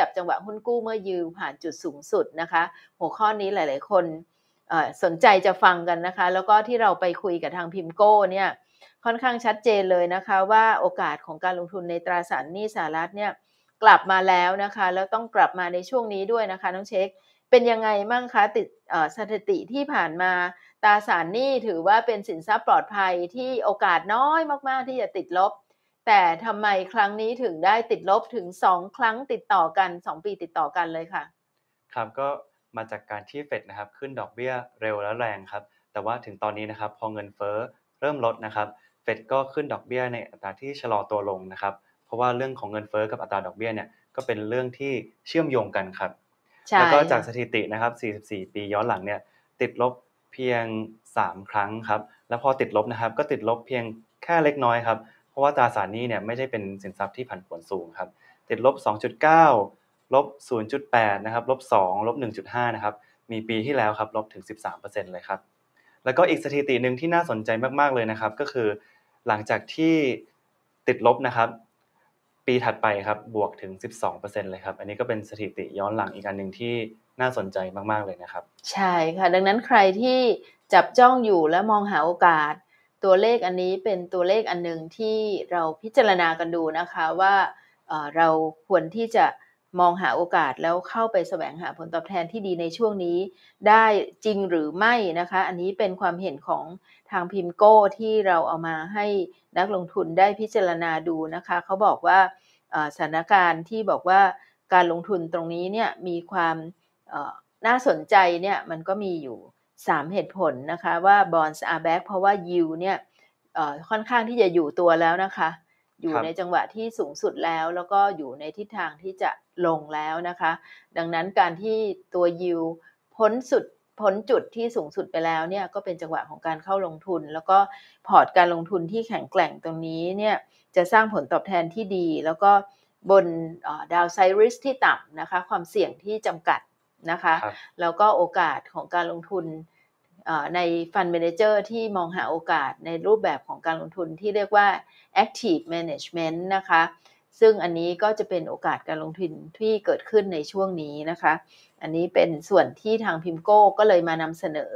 จับจังหวะหุ้นกู้เมื่อยืมผ่านจุดสูงสุดนะคะหัวข้อนี้หลาย ๆ คนสนใจจะฟังกันนะคะแล้วก็ที่เราไปคุยกับทางพิมโก้เนี่ยค่อนข้างชัดเจนเลยนะคะ ว่าโอกาสของการลงทุนในตราสารหนี้สหรัฐเนี่ยกลับมาแล้วนะคะแล้วต้องกลับมาในช่วงนี้ด้วยนะคะน้องเช็คเป็นยังไงมั่งคะติดสถิติที่ผ่านมาตราสารหนี้ถือว่าเป็นสินทรัพย์ปลอดภัยที่โอกาสน้อยมาก ๆ ที่จะติดลบแต่ทำไมครั้งนี้ถึงได้ติดลบถึง 2 ครั้งติดต่อกัน 2 ปีติดต่อกันเลยค่ะ ครับก็มาจากการที่เฟดนะครับขึ้นดอกเบี้ยเร็วและแรงครับ แต่ว่าถึงตอนนี้นะครับ พอเงินเฟ้อเริ่มลดนะครับเฟดก็ขึ้นดอกเบี้ยในอัตราที่ชะลอตัวลงนะครับเพราะว่าเรื่องของเงินเฟ้อกับอัตราดอกเบี้ยเนี่ยก็เป็นเรื่องที่เชื่อมโยงกันครับแล้วก็จากสถิตินะครับ 44 ปีย้อนหลังเนี่ย ติดลบเพียง 3 ครั้งครับ แล้วพอติดลบนะครับ ก็ติดลบเพียงแค่เล็กน้อยครับราะว่าตราสารนี้เนี่ยไม่ได้เป็นสินทรัพย์ที่ผันผวนสูงครับติดลบ 2.9 ลบ 0.8นะครับลบ2ลบ1.5นะครับมีปีที่แล้วครับลบถึง 13%เลยครับแล้วก็อีกสถิติหนึ่งที่น่าสนใจมาก ๆเลยนะครับก็คือหลังจากที่ติดลบนะครับปีถัดไปครับบวกถึง 12%เลยครับอันนี้ก็เป็นสถิติย้อนหลังอีกอันหนึ่งที่น่าสนใจมากๆเลยนะครับใช่ค่ะดังนั้นใครที่จับจ้องอยู่และมองหาโอกาสตัวเลขอันนี้เป็นตัวเลขอันหนึ่งที่เราพิจารณากันดูนะคะว่าเราควรที่จะมองหาโอกาสแล้วเข้าไปแสวงหาผลตอบแทนที่ดีในช่วงนี้ได้จริงหรือไม่นะคะ อันนี้เป็นความเห็นของทางพิมโก้ที่เราเอามาให้นักลงทุนได้พิจารณาดูนะคะเขาบอกว่าสถานการณ์ที่บอกว่าการลงทุนตรงนี้เนี่ยมีความน่าสนใจเนี่ยมันก็มีอยู่สามเหตุผลนะคะว่า bonds are back เพราะว่ายูเนี่ยค่อนข้างที่จะอยู่ตัวแล้วนะคะ อยู่ในจังหวะที่สูงสุดแล้ว แล้วก็อยู่ในทิศทางที่จะลงแล้วนะคะ ดังนั้นการที่ตัวยิวพ้นสุดพ้นจุดที่สูงสุดไปแล้วเนี่ยก็เป็นจังหวะของการเข้าลงทุนแล้วก็พอร์ตการลงทุนที่แข็งแกร่งตรงนี้เนี่ยจะสร้างผลตอบแทนที่ดีแล้วก็บนดาวไซริสที่ต่ำนะคะความเสี่ยงที่จำกัดนะคะแล้วก็โอกาสของการลงทุนในฟันเมนเจอร์ที่มองหาโอกาสในรูปแบบของการลงทุนที่เรียกว่า active management นะคะซึ่งอันนี้ก็จะเป็นโอกาสการลงทุนที่เกิดขึ้นในช่วงนี้นะคะ อันนี้เป็นส่วนที่ทางพิมโก้ก็เลยมานำเสนอ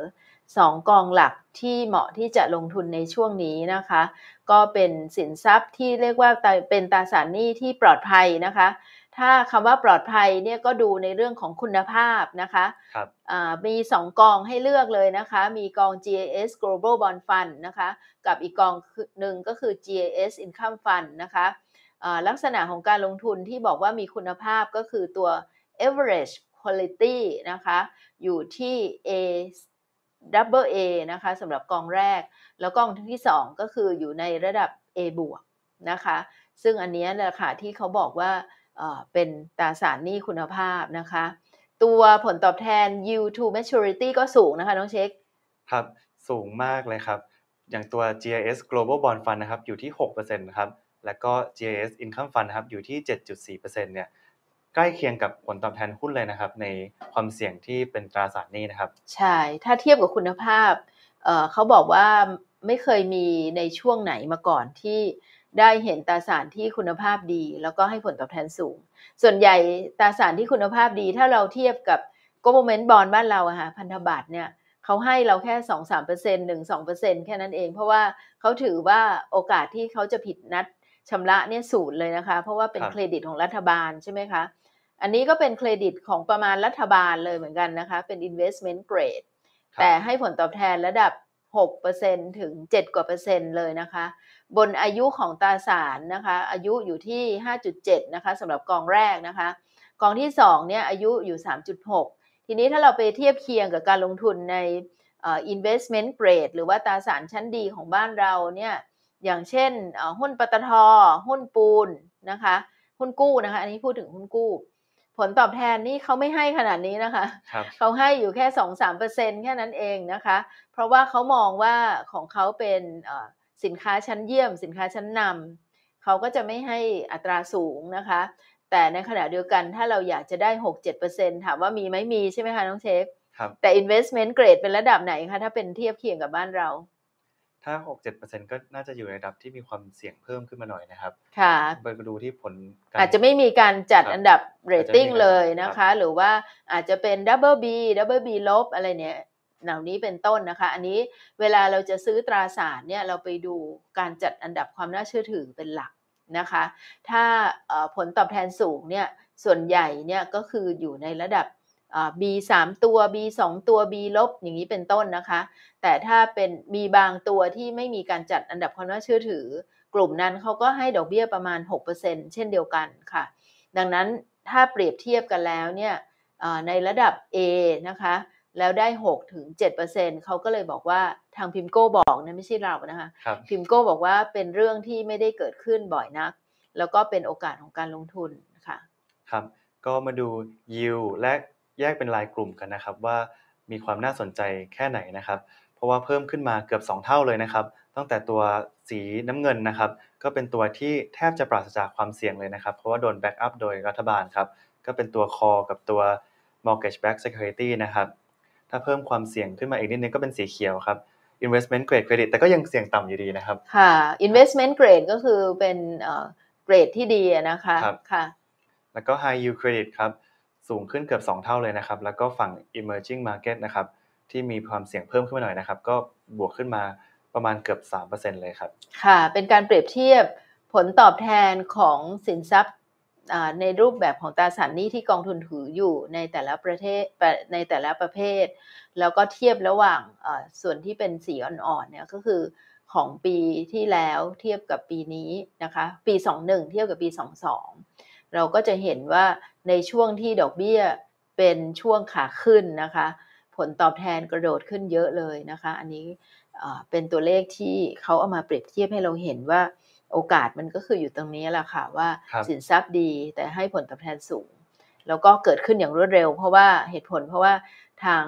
2 กองหลักที่เหมาะที่จะลงทุนในช่วงนี้นะคะ ก็เป็นสินทรัพย์ที่เรียกว่าเป็นตราสารหนี้ที่ปลอดภัยนะคะถ้าคำว่าปลอดภัยเนี่ยก็ดูในเรื่องของคุณภาพนะคะครับมีสองกองให้เลือกเลยนะคะ มีกอง GAS Global Bond Fund นะคะ กับอีกกองหนึ่งก็คือ GAS Income Fund นะคะลักษณะของการลงทุนที่บอกว่ามีคุณภาพก็คือตัว average quality นะคะ อยู่ที่ A double A นะคะสำหรับกองแรก แล้วกองที่ 2 ก็คืออยู่ในระดับ A บวกนะคะ ซึ่งอันนี้ราะคาะที่เขาบอกว่าเป็นตราสารหนี้คุณภาพนะคะ ตัวผลตอบแทน yield to maturity ก็สูงนะคะน้องเช็ค ครับ สูงมากเลยครับ อย่างตัว GIS Global Bond Fund นะครับอยู่ที่6%นะครับแล้วก็ GIS Income Fund นะครับอยู่ที่ 7.4%เนี่ยใกล้เคียงกับผลตอบแทนหุ้นเลยนะครับ ในความเสี่ยงที่เป็นตราสารหนี้นะครับ ใช่ ถ้าเทียบกับคุณภาพเเขาบอกว่าไม่เคยมีในช่วงไหนมาก่อนที่ได้เห็นตราสารที่คุณภาพดี แล้วก็ให้ผลตอบแทนสูง ส่วนใหญ่ตราสารที่คุณภาพดีถ้าเราเทียบกับก o บเม n m บอลบ้านเราอะค่ะพันธบัตรเนี่ยเขาให้เราแค่สองสามเปอร์เซ็นต์หนึ่งสองเปอร์เซ็นต์แค่นั้นเอง เพราะว่าเขาถือว่าโอกาสที่เขาจะผิดนัดชำระเนี่ยสูญเลยนะคะเพราะว่าเป็นเครดิตของรัฐบาลใช่ไหมคะอันนี้ก็เป็นเครดิตของประมาณรัฐบาลเลยเหมือนกันนะคะเป็น investment grade แต่ให้ผลตอบแทนระดับ6%ถึง 7 กว่าเปอร์เซ็นต์เลยนะคะ บนอายุของตราสารนะคะ อายุอยู่ที่ 5.7 นะคะสำหรับกองแรกนะคะ กองที่2เนี่ยอายุอยู่ 3.6 ทีนี้ถ้าเราไปเทียบเคียงกับการลงทุนใน investment grade หรือว่าตราสารชั้นดีของบ้านเราเนี่ยอย่างเช่นหุ้นปตทหุ้นปูนนะคะ หุ้นกู้นะคะอันนี้พูดถึงหุ้นกู้ผลตอบแทนนี่เขาไม่ให้ขนาดนี้นะคะคเขาให้อยู่แค่สองสามเปอร์เซ็นแค่นั้นเองนะคะ เพราะว่าเขามองว่าของเขาเป็นสินค้าชั้นเยี่ยม สินค้าชั้นนำเขาก็จะไม่ให้อัตราสูงนะคะ แต่ในขณะเดียวกันถ้าเราอยากจะได้หกเจ็ดเปอร์เซ็นถามว่ามีไหมมีใช่ไหมคะน้องเชฟ แต่ investment grade เป็นระดับไหนคะ ถ้าเป็นเทียบเคียงกับบ้านเราถ้า 6-7%ก็น่าจะอยู่ในระดับที่มีความเสี่ยงเพิ่มขึ้นมาหน่อยนะครับ ค่ะไปดูที่ผลอาจจะไม่มีการจัดอันดับเรตติ้งเลยนะคะ หรือว่าอาจจะเป็นดับเบิลบดับเบิลบลบอะไรเนี่ยเหล่านี้เป็นต้นนะคะ อันนี้เวลาเราจะซื้อตราสารเนี่ยเราไปดูการจัดอันดับความน่าเชื่อถือเป็นหลักนะคะ ถ้าผลตอบแทนสูงเนี่ยส่วนใหญ่เนี่ยก็คืออยู่ในระดับ B 3ตัว B 2ตัว B ลบ อย่างนี้เป็นต้นนะคะ แต่ถ้าเป็นมีบางตัวที่ไม่มีการจัดอันดับความน่าเชื่อถือ กลุ่มนั้นเขาก็ให้ดอกเบี้ยประมาณ 6%เช่นเดียวกันค่ะ ดังนั้นถ้าเปรียบเทียบกันแล้วเนี่ยในระดับ A นะคะ แล้วได้6ถึง7%เเซขาก็เลยบอกว่าทางพิมโก้บอกนะไม่ใช่เรานะคะ พิมโก้บอกว่าเป็นเรื่องที่ไม่ได้เกิดขึ้นบ่อยนัก แล้วก็เป็นโอกาสของการลงทุนค่ะ ครับ ก็มาดูยิวและแยกเป็นรายกลุ่มกันนะครับว่ามีความน่าสนใจแค่ไหนนะครับ เพราะว่าเพิ่มขึ้นมาเกือบ 2 เท่าเลยนะครับ ตั้งแต่ตัวสีน้ำเงินนะครับ ก็เป็นตัวที่แทบจะปราศจากความเสี่ยงเลยนะครับ เพราะว่าโดนแบ็กอัพโดยรัฐบาลครับก็เป็นตัวคอกับตัว mortgage back security นะครับ ถ้าเพิ่มความเสี่ยงขึ้นมาอีกนิดนึงก็เป็นสีเขียวครับ investment grade credit แต่ก็ยังเสี่ยงต่ำอยู่ดีนะครับค่ะ investment grade ก็คือเป็นเกรดที่ดีนะคะครับค่ะแล้วก็ high yield credit ครับสูงขึ้นเกือบ 2 เท่าเลยนะครับ แล้วก็ฝั่ง emerging market นะครับ ที่มีความเสี่ยงเพิ่มขึ้นมาหน่อยนะครับ ก็บวกขึ้นมาประมาณเกือบ 3%เลยครับ ค่ะเป็นการเปรียบเทียบผลตอบแทนของสินทรัพย์ในรูปแบบของตราสารหนี้ที่กองทุนถืออยู่ในแต่ละประเทศในแต่ละประเภท แล้วก็เทียบระหว่างส่วนที่เป็นสีอ่อนๆเนี่ยก็คือของปีที่แล้วเทียบกับปีนี้นะคะปี 21 เทียบกับปี 22เราก็จะเห็นว่าในช่วงที่ดอกเบี้ยเป็นช่วงขาขึ้นนะคะ ผลตอบแทนกระโดดขึ้นเยอะเลยนะคะ อันนี้เป็นตัวเลขที่เขาเอามาเปรียบเทียบให้เราเห็นว่า โอกาสมันก็คืออยู่ตรงนี้แหละค่ะว่าสินทรัพย์ดีแต่ให้ผลตอบแทนสูง แล้วก็เกิดขึ้นอย่างรวดเร็วเพราะว่าเหตุผลเพราะว่าทาง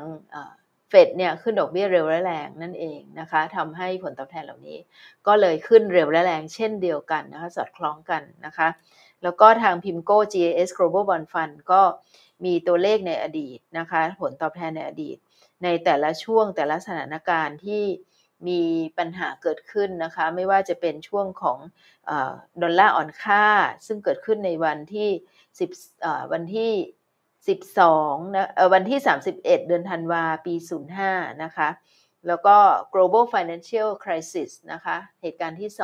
เฟดเนี่ยขึ้นดอกเบี้ยเร็วและแรงนั่นเองนะคะทำให้ผลตอบแทนเหล่านี้ ก็เลยขึ้นเร็วและแรง เช่นเดียวกันนะคะ สอดคล้องกันนะคะแล้วก็ทางพิมโก้ GAS Global Bond Fund ก็มีตัวเลขในอดีตนะคะ ผลตอบแทนในอดีต ในแต่ละช่วงแต่ละสถานการณ์ที่มีปัญหาเกิดขึ้นนะคะ ไม่ว่าจะเป็นช่วงของดอลลาร์อ่อนค่า ซึ่งเกิดขึ้นในวันที่10วันที่ 12นะวันที่ 31 เดือนธันวา ปี 05 นะคะ แล้วก็ global financial crisis นะคะ เหตุการณ์ที่ 2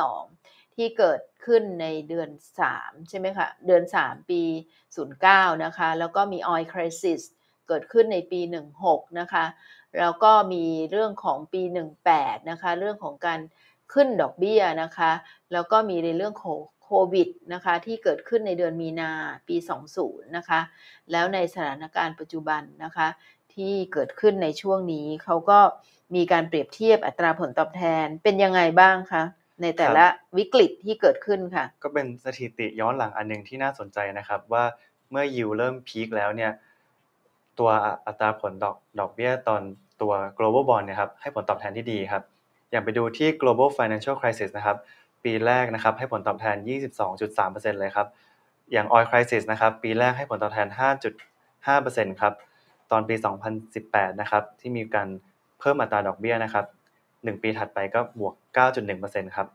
ที่เกิดขึ้นในเดือน3 ใช่ไหมคะ เดือน3 ปี 09 นะคะ แล้วก็มี oil crisis เกิดขึ้นในปี 16 นะคะ แล้วก็มีเรื่องของปี 18 นะคะ เรื่องของการขึ้นดอกเบี้ยนะคะ แล้วก็มีในเรื่องของโควิดนะคะ ที่เกิดขึ้นในเดือนมีนาปี20นะคะแล้วในสถานการณ์ปัจจุบันนะคะ ที่เกิดขึ้นในช่วงนี้เขาก็มีการเปรียบเทียบอัตราผลตอบแทนเป็นยังไงบ้างคะในแต่ละวิกฤตที่เกิดขึ้นค่ะก็เป็นสถิติย้อนหลังอันหนึ่งที่น่าสนใจนะครับ ว่าเมื่อยิวเริ่มพีคแล้วเนี่ยตัวอัตราผลดอกดอกเบี้ยตอนตัว global bond นะครับให้ผลตอบแทนที่ดีครับ อย่างไปดูที่ global financial crisis นะครับ ปีแรกนะครับให้ผลตอบแทน 22.3%เลยครับ อย่าง oil crisis นะครับ ปีแรกให้ผลตอบแทน 5.5%ครับ ตอนปี 2018นะครับที่มีการเพิ่มอัตราดอกเบี้ยนะครับ1 ปีถัดไปก็บวก 9.1%ครับ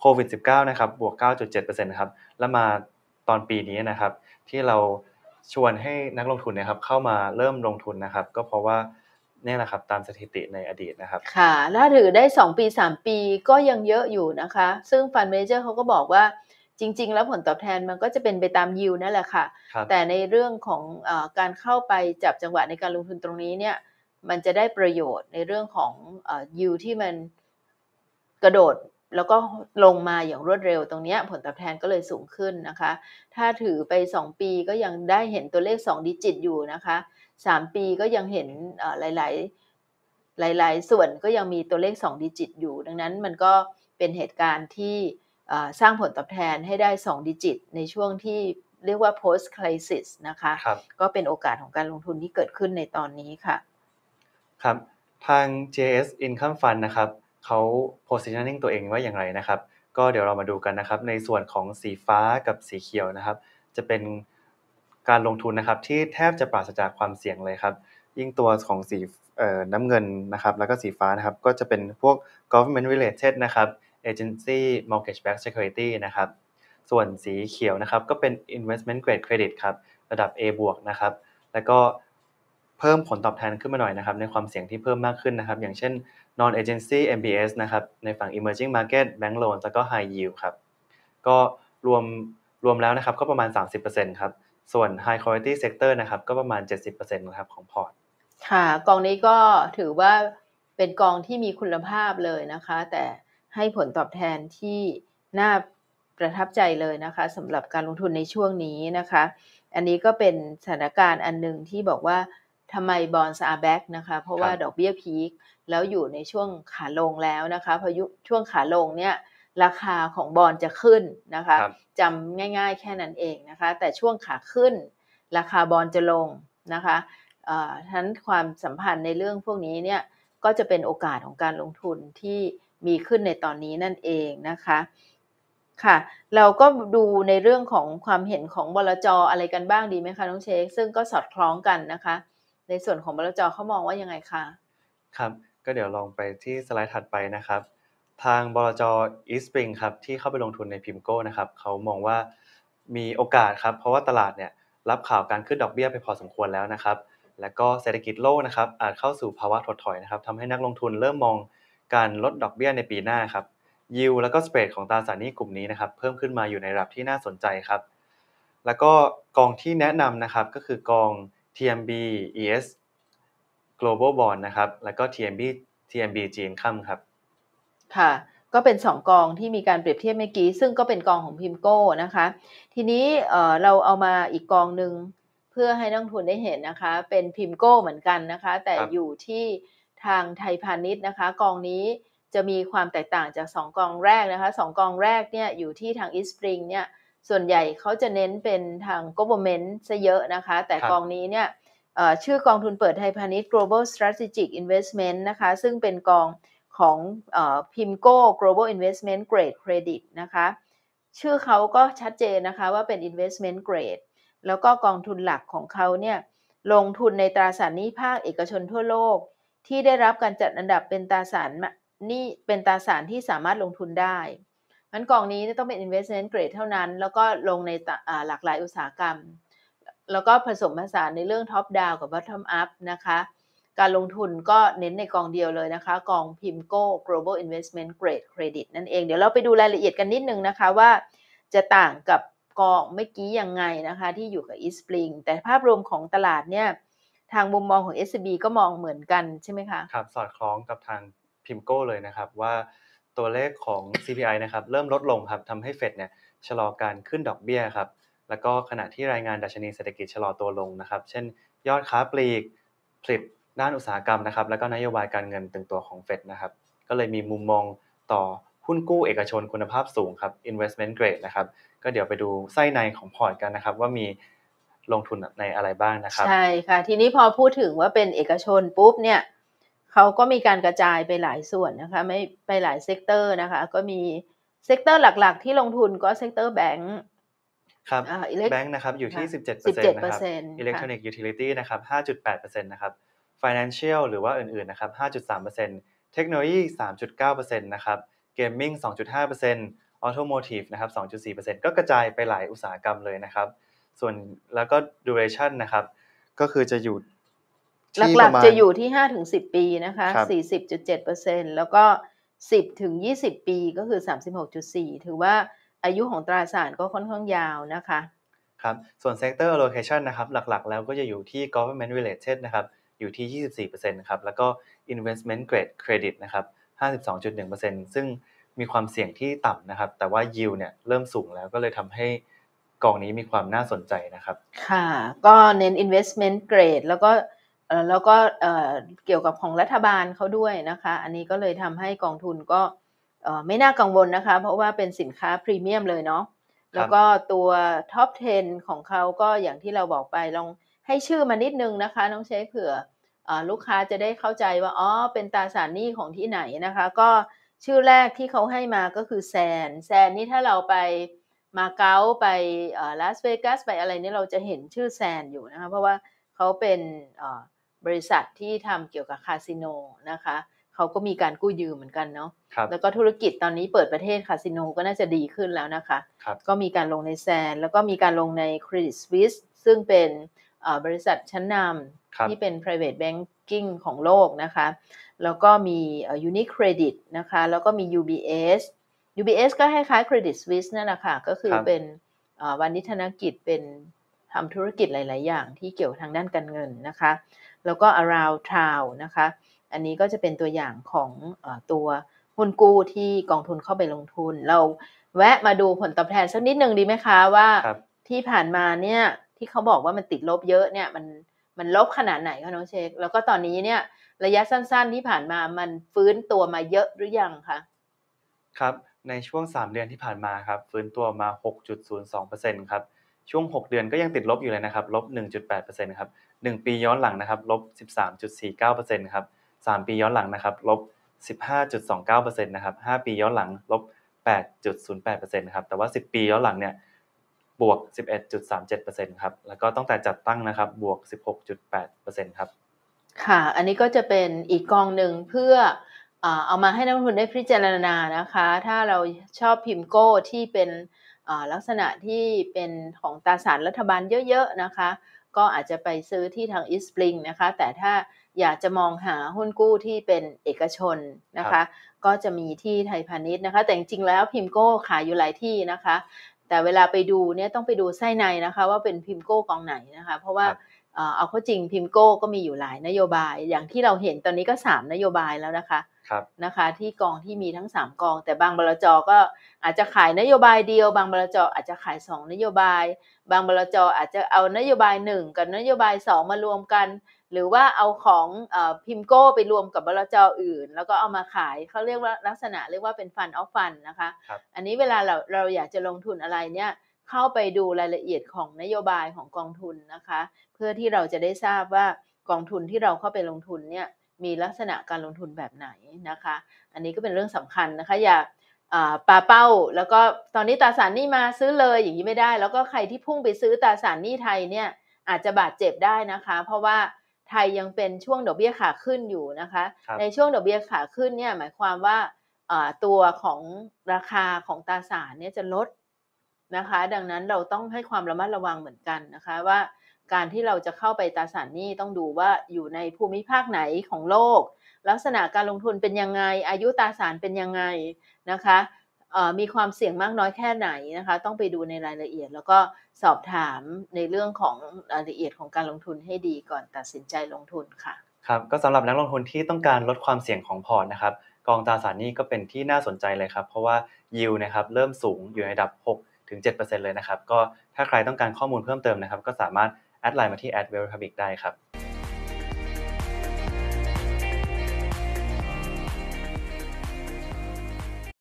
โควิด -19 นะครับบวก 9.7%ครับ แล้วมาตอนปีนี้นะครับ ที่เราชวนให้นักลงทุนนะครับเข้ามาเริ่มลงทุนนะครับ ก็เพราะว่านี่แหละครับตามสถิติในอดีตนะครับ ค่ะแล้วถือได้ 2 ปี 3 ปีก็ยังเยอะอยู่นะคะ ซึ่งฟันเมเจอร์เขาก็บอกว่าจริงๆ แล้วผลตอบแทนมันก็จะเป็นไปตามยิวนั่นแหละค่ะแต่ในเรื่องของอการเข้าไปจับจังหวะในการลงทุนตรงนี้เนี่ยมันจะได้ประโยชน์ในเรื่องของยูที่มันกระโดดแล้วก็ลงมาอย่างรวดเร็วตรงนี้ผลตอบแทนก็เลยสูงขึ้นนะคะ ถ้าถือไป 2 ปีก็ยังได้เห็นตัวเลข 2 ดิจิตอยู่นะคะ 3 ปีก็ยังเห็นหลาย ๆหลายส่วนก็ยังมีตัวเลข 2 ดิจิตอยู่ ดังนั้นมันก็เป็นเหตุการณ์ที่สร้างผลตอบแทนให้ได้ 2 ดิจิต ในช่วงที่เรียกว่า post crisis นะคะคก็เป็นโอกาสของการลงทุนที่เกิดขึ้นในตอนนี้ค่ะครับ ทาง JS Income Fund นะครับเขา positioning ตัวเองว่าอย่างไรนะครับ ก็เดี๋ยวเรามาดูกันนะครับ ในส่วนของสีฟ้ากับสีเขียวนะครับ จะเป็นการลงทุนนะครับ ที่แทบจะปราศจากความเสี่ยงเลยครับ ยิ่งตัวของสีน้ำเงินนะครับ แล้วก็สีฟ้านะครับก็จะเป็นพวก government related นะครับ agency mortgage backed security นะครับ ส่วนสีเขียวนะครับ ก็เป็น investment grade credit ครับ ระดับ A บวกนะครับแล้วก็เพิ่มผลตอบแทนขึ้นมาหน่อยนะครับในความเสี่ยงที่เพิ่มมากขึ้นนะครับอย่างเช่น non agency MBS นะครับในฝั่ง emerging market bank loan แล้วก็ high yield ครับก็รวมรวมแล้วนะครับก็ประมาณ 30%ครับส่วน high quality sector นะครับก็ประมาณ 70%นะครับของพอร์ตค่ะกองนี้ก็ถือว่าเป็นกองที่มีคุณภาพเลยนะคะ แต่ให้ผลตอบแทนที่น่าประทับใจเลยนะคะสำหรับการลงทุนในช่วงนี้นะคะ อันนี้ก็เป็นสถานการณ์อันหนึ่งที่บอกว่าทำไมบอลซาแบ็กนะคะเพราะว่าดอกเบี้ยพีคแล้วอยู่ในช่วงขาลงแล้วนะคะพายุช่วงขาลงเนี่ยราคาของบอลจะขึ้นนะคะจำง่ายๆแค่นั้นเองนะคะ แต่ช่วงขาขึ้น ราคาบอลจะลงนะคะทั้นความสัมพันธ์ในเรื่องพวกนี้เนี่ยก็จะเป็นโอกาสของการลงทุนที่มีขึ้นในตอนนี้นั่นเองนะคะค่ะ เราก็ดูในเรื่องของความเห็นของบลจออะไรกันบ้างดีไหมคะน้องเชคซึ่งก็สอดคล้องกันนะคะในส่วนของบลจเขามองว่ายังไงคะครับ ก็เดี๋ยวลองไปที่สไลด์ถัดไปนะครับ ทางบลจอีสปริงครับที่เข้าไปลงทุนในพิมโก้นะครับเขามองว่ามีโอกาสครับ เพราะว่าตลาดเนี่ยรับข่าวการขึ้นดอกเบี้ยไปพอสมควรแล้วนะครับ และก็เศรษฐกิจโลกนะครับ อาจเข้าสู่ภาวะถดถอยนะครับทำให้นักลงทุนเริ่มมองการลดดอกเบี้ยในปีหน้าครับยิวและก็สเปรดของตราสารหนี้กลุ่มนี้นะครับเพิ่มขึ้นมาอยู่ในระดับที่น่าสนใจครับ แล้วก็กองที่แนะนำนะครับก็คือกอง TMB ES Global Bond นะครับ แล้วก็ TMB TMB จีนค่ำครับ ค่ะ ก็เป็น 2 กองที่มีการเปรียบเทียบเมื่อกี้ ซึ่งก็เป็นกองของพิมโก้นะคะ ทีนี้เราเอามาอีกกองหนึ่งเพื่อให้นักทุนได้เห็นนะคะ เป็นพิมโก้เหมือนกันนะคะ แต่อยู่ที่ทางไทยพาณิชย์นะคะ กองนี้จะมีความแตกต่างจาก 2 กองแรกนะคะ 2 กองแรกเนี่ยอยู่ที่ทางอีสปริงเนี่ยส่วนใหญ่เขาจะเน้นเป็นทาง government ซะเยอะนะคะแต่กองนี้เนี่ยชื่อกองทุนเปิดไทยพาณิชย์ global strategic investment นะคะซึ่งเป็นกองของพิมโก้ global investment grade credit นะคะชื่อเขาก็ชัดเจนนะคะว่าเป็น investment grade แล้วก็กองทุนหลักของเขาเนี่ยลงทุนในตราสารหนี้ภาคเอกชนทั่วโลก ที่ได้รับการจัดอันดับเป็นตราสารนี่เป็นตราสารที่สามารถลงทุนได้มันกองนี้ต้องเป็น investment grade เท่านั้น แล้วก็ลงในหลากหลายอุตสาหกรรม แล้วก็ผสมผสานในเรื่อง top down กับ bottom up นะคะการลงทุนก็เน้นในกองเดียวเลยนะคะ กองพิมโก้ global investment grade credit นั่นเองเดี๋ยวเราไปดูรายละเอียดกันนิดนึงนะคะว่าจะต่างกับกองเมื่อกี้ยังไงนะคะที่อยู่กับ East Spring แต่ภาพรวมของตลาดเนี่ยทางมุมมองของ SCB ก็มองเหมือนกันใช่ไหมคะครับสอดคล้องกับทางพิมโก้เลยนะครับว่าตัวเลขของ CPI นะครับ เริ่มลดลงครับทำให้เฟดเนี่ย ชะลอการขึ้นดอกเบี้ยครับ แล้วก็ขณะที่รายงานดัชนีเศรษฐกิจชะลอตัวลงนะครับ เช่นยอดค้าปลีก ผลิตด้านอุตสาหกรรมนะครับ แล้วก็นโยบายการเงินตึงตัวของเฟดนะครับก็เลยมีมุมมองต่อหุ้นกู้เอกชนคุณภาพสูงครับ investment grade นะครับ ก็เดี๋ยวไปดูไส้ในของพอร์ตกันนะครับว่ามีลงทุนในอะไรบ้างนะครับใช่ค่ะทีนี้พอพูดถึงว่าเป็นเอกชนปุ๊บเนี่ยเขาก็มีการกระจายไปหลายส่วนนะคะไม่ไปหลายเซกเตอร์นะคะ ก็มีเซกเตอร์หลักๆ ที่ลงทุนก็เซกเตอร์แบงค์ ครับแบงค์นะครับ อยู่ที่ 17%เปอรต์อิเล็กทรอนิกส์ยูทิลิตี้นะครับ 5.8%นะครับฟินแลนเชียลหรือว่าอื่น ๆ นะครับ 5.3%เทคโนโลยี 3.9%นะครับ เกมมิ่ง 2.5%ออโตโมทีฟนะครับ 2.4%ก็กระจายไปหลายอุตสาหกรรมเลยนะครับ ส่วนแล้วก็ดูเรชั่นนะครับ ก็คือจะอยู่หลักๆ จะอยู่ที่ห้าถึงสิบปีนะคะสี่สิบจุดเจ็ดเปอร์เซ็นแล้วก็สิบถึงยี่สิบปีก็คือสามสิบหกจุดสี่ถือว่าอายุของตราสารก็ค่อนข้างยาวนะคะ ครับ ส่วน sector allocation นะครับ หลักๆ แล้วก็จะอยู่ที่ government related นะครับ อยู่ที่ยีี่่สสิบเเปอร์ซ็นะครับ แล้วก็ investment grade credit นะครับหห้าสสิบอองงจุดนึ่เปร์เซ็นซึ่งมีความเสี่ยงที่ต่ำนะครับ แต่ว่า yield เนี่ยเริ่มสูงแล้วก็เลยทำให้กองนี้มีความน่าสนใจนะครับ ค่ะก็เน้น investment grade แล้วก็แล้วก็เกี่ยวกับของรัฐบาลเขาด้วยนะคะ อันนี้ก็เลยทำให้กองทุนก็ไม่น่ากังวลนะคะ เพราะว่าเป็นสินค้าพรีเมียมเลยเนาะ แล้วก็ตัวท็อป10 ของเขาก็อย่างที่เราบอกไป ลองให้ชื่อมานิดนึงนะคะน้องเช้เผื่อลูกค้าจะได้เข้าใจว่า อ๋อ เป็นตราสารหนี้ของที่ไหนนะคะ ก็ชื่อแรกที่เขาให้มาก็คือแซน แซนนี่ถ้าเราไปมาเก๊าไปลาสเวกัสไปอะไรนี่เราจะเห็นชื่อแซนอยู่นะคะ เพราะว่าเขาเป็นบริษัทที่ทำเกี่ยวกับคาสิโนนะคะเขาก็มีการกู้ยืมเหมือนกันเนาะ แล้วก็ธุรกิจตอนนี้เปิดประเทศคาสิโนก็น่าจะดีขึ้นแล้วนะคะคก็มีการลงในแซน แล้วก็มีการลงในเครดิตสวิสซึ่งเป็นบริษัทชั้นนำที่เป็น private banking ของโลกนะคะ แล้วก็มี UniCredit นะคะ แล้วก็มี UBS UBS ก็คล้ายๆ Credit Suisse นั่นแหละค่ะ ก็คือเป็นวันนิธนกิจเป็นทำธุรกิจหลาย ๆ อย่างที่เกี่ยวทางด้านการเงินนะคะแล้วก็ around town นะคะ อันนี้ก็จะเป็นตัวอย่างของอตัว หุ้นกู้ที่กองทุนเข้าไปลงทุนเราแวะมาดูผลตอบแทนสักนิดหนึ่งดีไหมคะว่าที่ผ่านมาเนี่ย ที่เขาบอกว่ามันติดลบเยอะเนี่ยมันมันลบขนาดไหนคะน้องเชคแล้วก็ตอนนี้เนี่ยระยะสั้นๆที่ผ่านมามันฟื้นตัวมาเยอะหรือยังคะ ครับ ในช่วง 3 เดือนที่ผ่านมาครับฟื้นตัวมา6.02%ครับช่วง 6 เดือนก็ยังติดลบอยู่เลยนะครับลบ1.8%ครับ1 ปีย้อนหลังนะครับลบ 13.49%ครับ3ปีย้อนหลังนะครับลบ 15.29%นะครับ5ปีย้อนหลัง ลบ 8.08%ครับแต่ว่า 10 ปีย้อนหลังเนี่ยบวก 11.37%ครับแล้วก็ตั้งแต่จัดตั้งนะครับบวก 16.8%ครับค่ะ อันนี้ก็จะเป็นอีกกองหนึ่งเพื่อเอามาให้นักลงทุนได้พิจารณานะคะ ถ้าเราชอบพิมโก้ที่เป็นลักษณะที่เป็นของตราสารรัฐบาลเยอะ ๆนะคะก็อาจจะไปซื้อที่ทางอีสปริงนะคะ แต่ถ้าอยากจะมองหาหุ้นกู้ที่เป็นเอกชนนะคะ ก็จะมีที่ไทยพาณิชย์นะคะ แต่จริงๆแล้วพิมโก้ขายอยู่หลายที่นะคะ แต่เวลาไปดูเนี่ยต้องไปดูไส้ในนะคะ ว่าเป็นพิมโก้กองไหนนะคะ เพราะว่าเอาเข้าจริงพิมโก้ก็มีอยู่หลายนโยบายอย่างที่เราเห็นตอนนี้ก็ 3 นโยบายแล้วนะคะครับนะคะ ที่กองที่มีทั้ง 3 กอง แต่บางบลจก็อาจจะขายนโยบายเดียว บางบลจอาจจะขาย2นโยบายบางบลจอาจจะเอานโยบาย 1 กับนโยบาย 2 มารวมกัน หรือว่าเอาของอพิมโก้ไปรวมกับบลจอื่น แล้วก็เอามาขายเขาเรียกว่าลักษณะเรียกว่าเป็นฟันออฟฟันนะคะคอันนี้เวลาเราเราอยากจะลงทุนอะไรเนี่ยเข้าไปดูรายละเอียดของนโยบายของกองทุนนะคะ เพื่อที่เราจะได้ทราบว่ากองทุนที่เราเข้าไปลงทุนเนี่ยมีลักษณะการลงทุนแบบไหนนะคะ อันนี้ก็เป็นเรื่องสำคัญนะคะอย่าปาเป้า แล้วก็ตอนนี้ตราสารนี้มาซื้อเลย อย่างนี้ไม่ได้ แล้วก็ใครที่พุ่งไปซื้อตราสารนี้ไทยเนี่ยอาจจะบาดเจ็บได้นะคะ เพราะว่าไทยยังเป็นช่วงดอกเบี้ยขาขึ้นอยู่นะคะคในช่วงดอกเบี้ยขาขึ้นเนี่ยหมายความว่าตัวของราคาของตราสารเนี่ยจะลดนะคะดังนั้นเราต้องให้ความระมัดระวังเหมือนกันนะคะว่า การที่เราจะเข้าไปตราสารหนี้ต้องดูว่าอยู่ในภูมิภาคไหนของโลก ลักษณะการลงทุนเป็นยังไงอายุตราสารเป็นยังไงนะคะมีความเสี่ยงมากน้อยแค่ไหนนะคะต้องไปดูในรายละเอียด แล้วก็สอบถามในเรื่องของรายละเอียดของการลงทุนให้ดีก่อนตัดสินใจลงทุนค่ะครับก็สำหรับนักลงทุนที่ต้องการลดความเสี่ยงของพอร์ตนะครับกองตราสารนี้ก็เป็นที่น่าสนใจเลยครับเพราะว่ายิวนะครับเริ่มสูงอยู่ในระดับ 6ถึง 7%เลยนะครับก็ถ้าใครต้องการข้อมูลเพิ่มเติมนะครับ ก็สามารถแอดไลน์มาที่ a d v e r e p u b l i c ได้ครับ